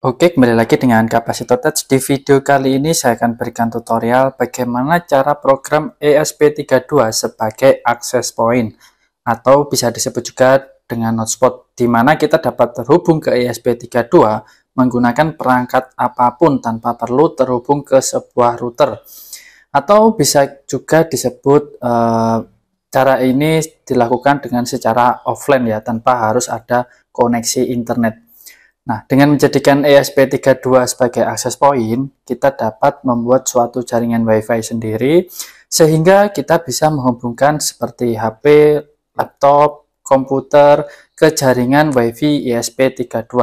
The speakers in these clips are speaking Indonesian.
Oke, kembali lagi dengan kapasitor touch. Di video kali ini saya akan berikan tutorial bagaimana cara program ESP32 sebagai access point atau bisa disebut juga dengan hotspot di mana kita dapat terhubung ke ESP32 menggunakan perangkat apapun tanpa perlu terhubung ke sebuah router. Atau bisa juga disebut e, cara ini dilakukan dengan secara offline ya tanpa harus ada koneksi internet. Nah, dengan menjadikan ESP32 sebagai akses point, kita dapat membuat suatu jaringan WiFi sendiri, sehingga kita bisa menghubungkan seperti HP, laptop, komputer ke jaringan WiFi ESP32.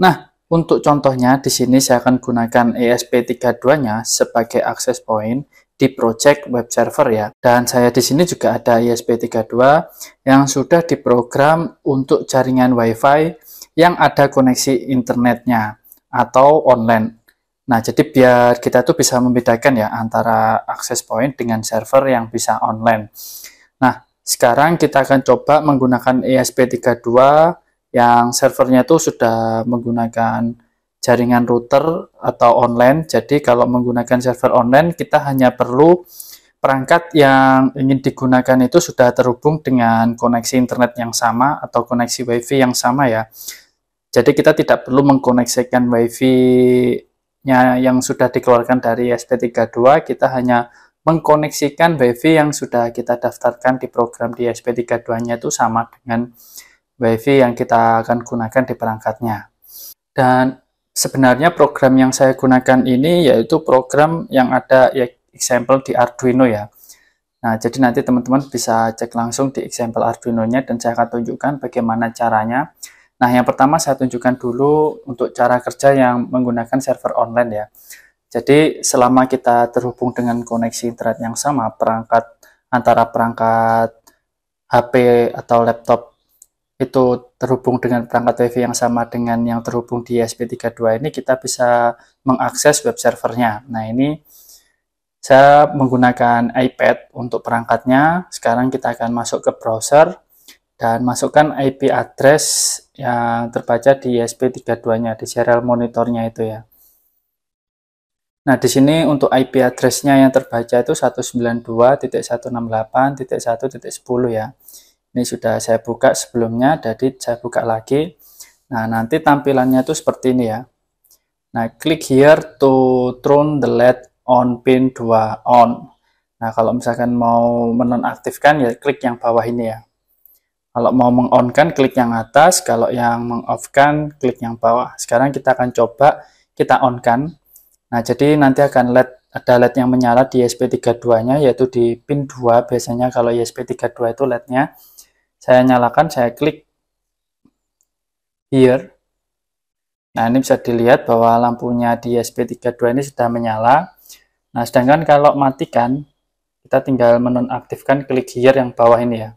Nah, untuk contohnya di sini saya akan gunakan ESP32-nya sebagai akses point di project web server ya. Dan saya di sini juga ada ESP32 yang sudah diprogram untuk jaringan WiFi yang ada koneksi internetnya atau online. Nah, jadi biar kita tuh bisa membedakan ya antara access point dengan server yang bisa online. Nah, sekarang kita akan coba menggunakan ESP32 yang servernya itu sudah menggunakan jaringan router atau online. Jadi kalau menggunakan server online, kita hanya perlu perangkat yang ingin digunakan itu sudah terhubung dengan koneksi internet yang sama atau koneksi WiFi yang sama ya. Jadi kita tidak perlu mengkoneksikan WiFi-nya yang sudah dikeluarkan dari SP32, kita hanya mengkoneksikan WiFi yang sudah kita daftarkan di program di SP32-nya itu sama dengan WiFi yang kita akan gunakan di perangkatnya. Dan sebenarnya program yang saya gunakan ini yaitu program yang ada ya, example di Arduino ya. Nah, jadi nanti teman-teman bisa cek langsung di example Arduino-nya dan saya akan tunjukkan bagaimana caranya. Nah, yang pertama saya tunjukkan dulu untuk cara kerja yang menggunakan server online ya. Jadi, selama kita terhubung dengan koneksi internet yang sama, perangkat antara perangkat HP atau laptop itu terhubung dengan perangkat WiFi yang sama dengan yang terhubung di ISP32 ini kita bisa mengakses web servernya. Nah, ini saya menggunakan iPad untuk perangkatnya. Sekarang kita akan masuk ke browser dan masukkan IP address yang terbaca di ESP32-nya, di serial monitornya itu ya. Nah, di sini untuk IP address-nya yang terbaca itu 192.168.1.10 ya. Ini sudah saya buka sebelumnya, jadi saya buka lagi. Nah, nanti tampilannya itu seperti ini ya. Nah, klik here to turn the LED on pin 2 on. Nah, kalau misalkan mau menonaktifkan ya klik yang bawah ini ya. Kalau mau meng on klik yang atas, kalau yang meng off klik yang bawah. Sekarang kita akan coba kita onkan. Nah, jadi nanti akan LED ada LED yang menyala di ESP32-nya yaitu di pin 2. Biasanya kalau ESP32 itu LED-nya saya nyalakan, saya klik here. Nah, ini bisa dilihat bahwa lampunya di ESP32 ini sudah menyala. Nah, sedangkan kalau matikan, kita tinggal menonaktifkan klik here yang bawah ini ya.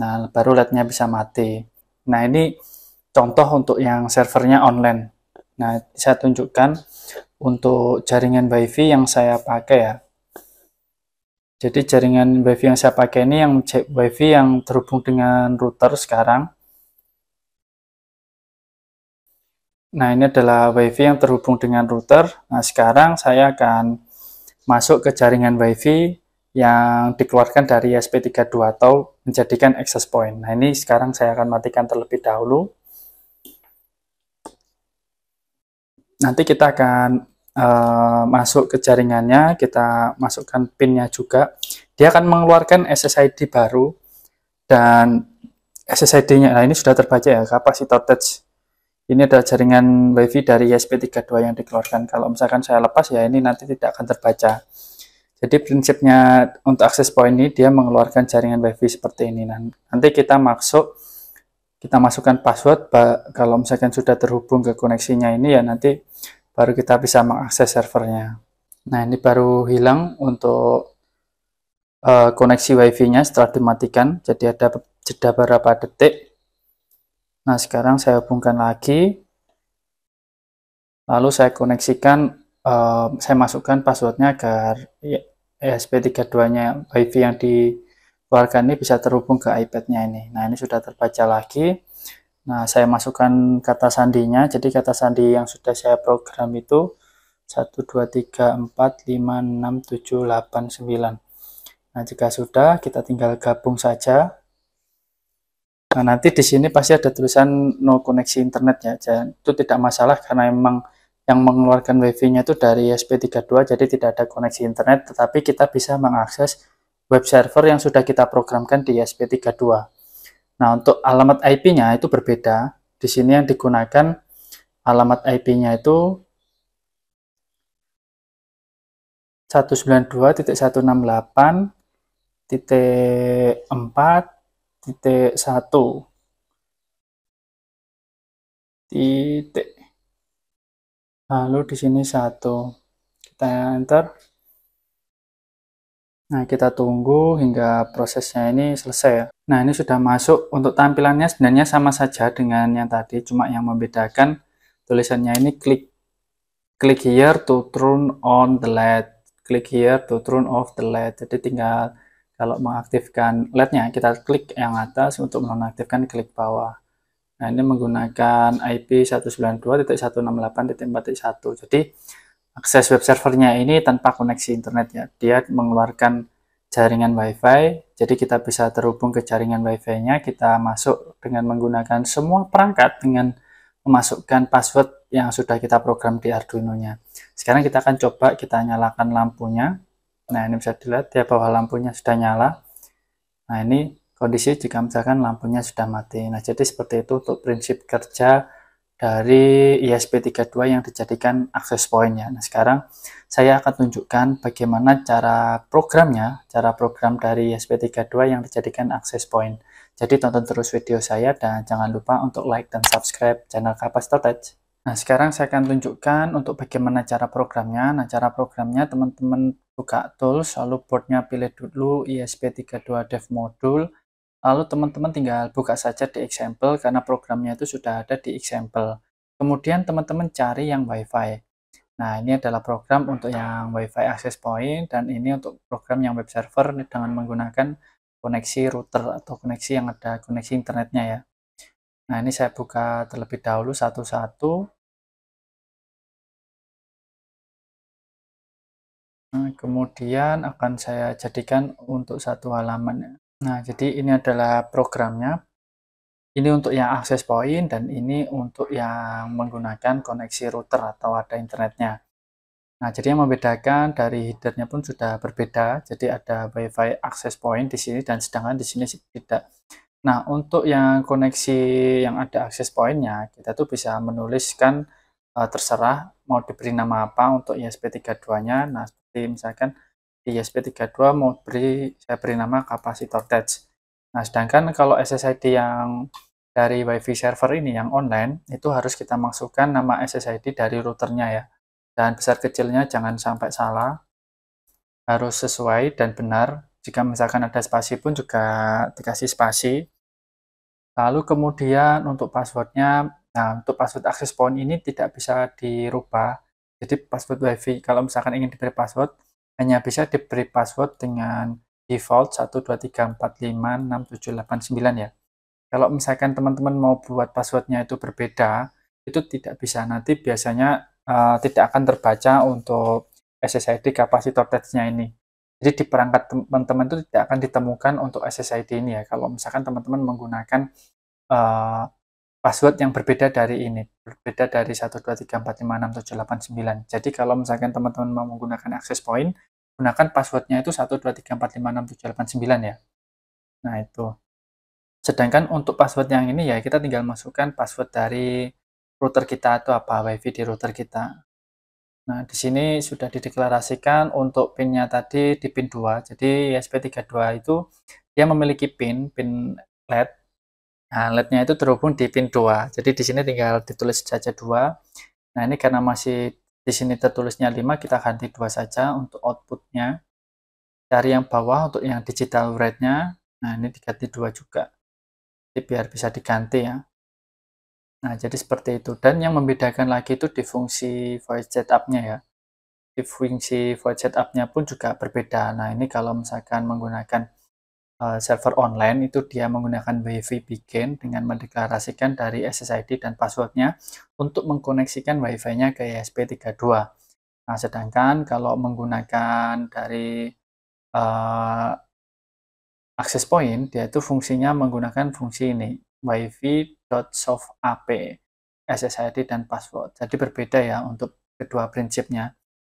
Nah, baru LED-nya bisa mati. Nah, ini contoh untuk yang servernya online. Nah, saya tunjukkan untuk jaringan WiFi yang saya pakai ya. Jadi jaringan WiFi yang saya pakai ini yang WiFi yang terhubung dengan router sekarang. Nah, ini adalah WiFi yang terhubung dengan router. Nah, sekarang saya akan masuk ke jaringan WiFi yang dikeluarkan dari SP32 atau menjadikan access point. Nah, ini sekarang saya akan matikan terlebih dahulu. Nanti kita akan uh, masuk ke jaringannya, kita masukkan pinnya juga. Dia akan mengeluarkan SSID baru dan SSID-nya, nah ini sudah terbaca ya, kapasitor touch. Ini adalah jaringan WiFi dari ESP32 yang dikeluarkan. Kalau misalkan saya lepas ya ini nanti tidak akan terbaca. Jadi prinsipnya untuk akses point ini dia mengeluarkan jaringan wifi seperti ini. Nah, nanti kita masuk, kita masukkan password. Kalau misalkan sudah terhubung ke koneksinya ini ya nanti baru kita bisa mengakses servernya. Nah ini baru hilang untuk uh, koneksi wifi-nya setelah dimatikan. Jadi ada jeda beberapa detik. Nah sekarang saya hubungkan lagi. Lalu saya koneksikan uh, saya masukkan passwordnya agar ya, ESP32-nya WiFi yang dikeluarkan ini bisa terhubung ke iPad-nya ini. Nah, ini sudah terbaca lagi. Nah, saya masukkan kata sandinya. Jadi kata sandi yang sudah saya program itu 1 2 3 4 5 6 7 8 9. Nah, jika sudah kita tinggal gabung saja. Nah, nanti di sini pasti ada tulisan no koneksi internet ya. Jadi, itu tidak masalah karena memang yang mengeluarkan WiFi-nya itu dari SP32 jadi tidak ada koneksi internet tetapi kita bisa mengakses web server yang sudah kita programkan di SP32. Nah, untuk alamat IP-nya itu berbeda. Di sini yang digunakan alamat IP-nya itu 192.168.4.1 titik lalu di sini satu kita enter nah kita tunggu hingga prosesnya ini selesai ya nah ini sudah masuk untuk tampilannya sebenarnya sama saja dengan yang tadi cuma yang membedakan tulisannya ini klik klik here to turn on the LED klik here to turn off the LED jadi tinggal kalau mengaktifkan led kita klik yang atas untuk menonaktifkan klik bawah Nah, ini menggunakan IP 192.168.4.1. Jadi, akses web servernya ini tanpa koneksi internet ya. Dia mengeluarkan jaringan WiFi. Jadi, kita bisa terhubung ke jaringan WiFi-nya. Kita masuk dengan menggunakan semua perangkat dengan memasukkan password yang sudah kita program di Arduino-nya. Sekarang kita akan coba kita nyalakan lampunya. Nah, ini bisa dilihat ya bahwa lampunya sudah nyala. Nah, ini kondisi jika misalkan lampunya sudah mati. Nah, jadi seperti itu untuk prinsip kerja dari ISP32 yang dijadikan access point Nah, sekarang saya akan tunjukkan bagaimana cara programnya, cara program dari ISP32 yang dijadikan access point. Jadi tonton terus video saya dan jangan lupa untuk like dan subscribe channel Capacitor Touch. Nah, sekarang saya akan tunjukkan untuk bagaimana cara programnya. Nah, cara programnya teman-teman buka tools, lalu boardnya pilih dulu ISP32 Dev Module. Lalu teman-teman tinggal buka saja di example karena programnya itu sudah ada di example. Kemudian teman-teman cari yang WiFi. Nah, ini adalah program untuk yang WiFi access point dan ini untuk program yang web server dengan menggunakan koneksi router atau koneksi yang ada koneksi internetnya ya. Nah, ini saya buka terlebih dahulu satu-satu. Nah, kemudian akan saya jadikan untuk satu halaman ya. Nah, jadi ini adalah programnya. Ini untuk yang akses point dan ini untuk yang menggunakan koneksi router atau ada internetnya. Nah, jadi yang membedakan dari headernya pun sudah berbeda. Jadi ada WiFi access point di sini dan sedangkan di sini tidak. Nah, untuk yang koneksi yang ada akses pointnya, kita tuh bisa menuliskan uh, terserah mau diberi nama apa untuk ISP32-nya. Nah, seperti misalkan ISP32 mau beri saya beri nama kapasitor touch. Nah, sedangkan kalau SSID yang dari WiFi server ini yang online itu harus kita masukkan nama SSID dari routernya ya. Dan besar kecilnya jangan sampai salah. Harus sesuai dan benar. Jika misalkan ada spasi pun juga dikasih spasi. Lalu kemudian untuk passwordnya, nah untuk password akses point ini tidak bisa dirubah. Jadi password WiFi kalau misalkan ingin diberi password hanya bisa diberi password dengan default 123456789 ya. Kalau misalkan teman-teman mau buat passwordnya itu berbeda, itu tidak bisa nanti biasanya uh, tidak akan terbaca untuk SSID kapasitor testnya ini. Jadi di perangkat teman-teman itu tidak akan ditemukan untuk SSID ini ya. Kalau misalkan teman-teman menggunakan uh, password yang berbeda dari ini, berbeda dari 1, Jadi kalau misalkan teman-teman mau menggunakan access point, gunakan passwordnya itu 1, ya. Nah itu. Sedangkan untuk password yang ini ya kita tinggal masukkan password dari router kita atau apa wifi di router kita. Nah di sini sudah dideklarasikan untuk pinnya tadi di pin 2. Jadi sp 32 itu dia memiliki pin, pin LED Nah, LED-nya itu terhubung di pin 2. Jadi di sini tinggal ditulis saja 2. Nah, ini karena masih di sini tertulisnya 5, kita ganti 2 saja untuk outputnya. Dari yang bawah untuk yang digital rate-nya, nah ini diganti 2 juga. Jadi biar bisa diganti ya. Nah, jadi seperti itu. Dan yang membedakan lagi itu di fungsi voice setup-nya ya. Di fungsi voice setup-nya pun juga berbeda. Nah, ini kalau misalkan menggunakan Eh, server online itu dia menggunakan WiFi Beacon dengan mendeklarasikan dari SSID dan passwordnya untuk mengkoneksikan WiFi-nya ke e ISP32. Nah, sedangkan kalau menggunakan dari uh, access point, dia itu fungsinya menggunakan fungsi ini, wifi.softap SSID dan password. Jadi berbeda ya untuk kedua prinsipnya.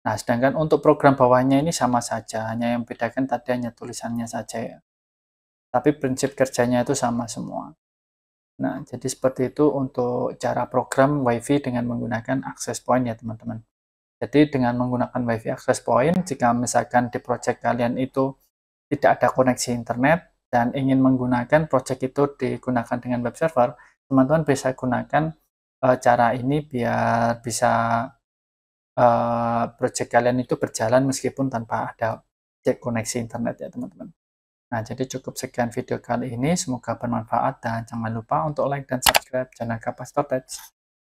Nah, sedangkan untuk program bawahnya ini sama saja, hanya yang bedakan tadi hanya tulisannya saja ya tapi prinsip kerjanya itu sama semua. Nah, jadi seperti itu untuk cara program WiFi dengan menggunakan access point ya teman-teman. Jadi dengan menggunakan WiFi access point, jika misalkan di project kalian itu tidak ada koneksi internet dan ingin menggunakan project itu digunakan dengan web server, teman-teman bisa gunakan e, cara ini biar bisa e, project kalian itu berjalan meskipun tanpa ada cek koneksi internet ya teman-teman. Nah, jadi cukup sekian video kali ini. Semoga bermanfaat dan jangan lupa untuk like dan subscribe channel Kapas Tech.